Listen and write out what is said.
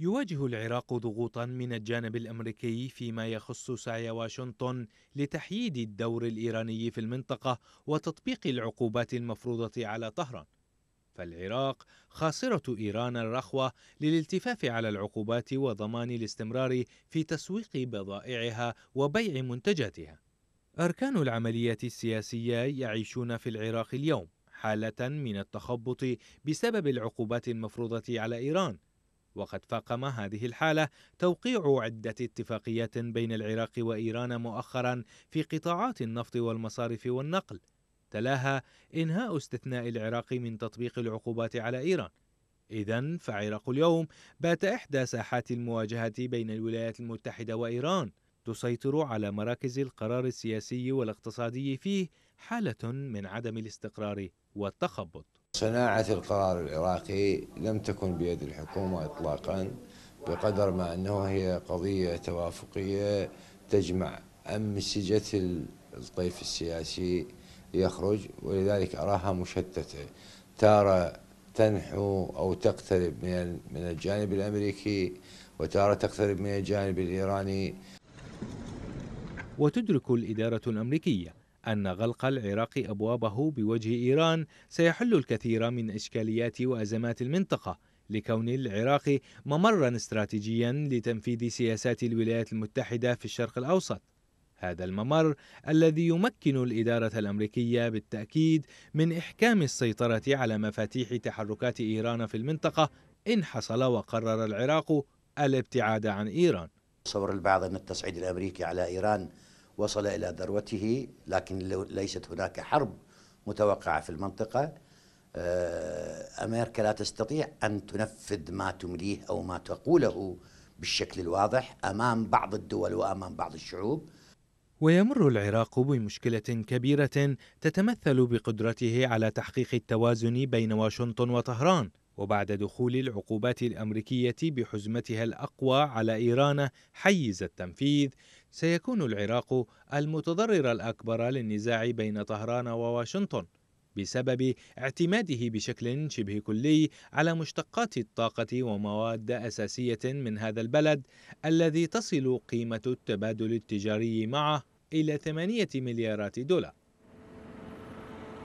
يواجه العراق ضغوطا من الجانب الامريكي فيما يخص سعي واشنطن لتحييد الدور الايراني في المنطقه وتطبيق العقوبات المفروضه على طهران فالعراق خاصره ايران الرخوه للالتفاف على العقوبات وضمان الاستمرار في تسويق بضائعها وبيع منتجاتها اركان العمليه السياسيه يعيشون في العراق اليوم حاله من التخبط بسبب العقوبات المفروضه على ايران وقد فاقم هذه الحالة توقيع عدة اتفاقيات بين العراق وإيران مؤخرا في قطاعات النفط والمصارف والنقل تلاها إنهاء استثناء العراق من تطبيق العقوبات على إيران إذا فعراق اليوم بات إحدى ساحات المواجهة بين الولايات المتحدة وإيران تسيطر على مراكز القرار السياسي والاقتصادي فيه حالة من عدم الاستقرار والتخبط صناعة القرار العراقي لم تكن بيد الحكومة إطلاقا بقدر ما أنه هي قضية توافقية تجمع أمسجة الطيف السياسي ليخرج ولذلك أراها مشتتة تارة تنحو أو تقترب من من الجانب الأمريكي وتارة تقترب من الجانب الإيراني وتدرك الإدارة الأمريكية أن غلق العراق أبوابه بوجه إيران سيحل الكثير من إشكاليات وأزمات المنطقة لكون العراق ممرا استراتيجيا لتنفيذ سياسات الولايات المتحدة في الشرق الأوسط هذا الممر الذي يمكن الإدارة الأمريكية بالتأكيد من إحكام السيطرة على مفاتيح تحركات إيران في المنطقة إن حصل وقرر العراق الابتعاد عن إيران تصور البعض أن التصعيد الأمريكي على إيران وصل إلى ذروته لكن ليست هناك حرب متوقعة في المنطقة آه، أمريكا لا تستطيع أن تنفذ ما تمليه أو ما تقوله بالشكل الواضح أمام بعض الدول وأمام بعض الشعوب ويمر العراق بمشكلة كبيرة تتمثل بقدرته على تحقيق التوازن بين واشنطن وطهران وبعد دخول العقوبات الامريكيه بحزمتها الاقوى على ايران حيز التنفيذ سيكون العراق المتضرر الاكبر للنزاع بين طهران وواشنطن بسبب اعتماده بشكل شبه كلي على مشتقات الطاقه ومواد اساسيه من هذا البلد الذي تصل قيمه التبادل التجاري معه الى 8 مليارات دولار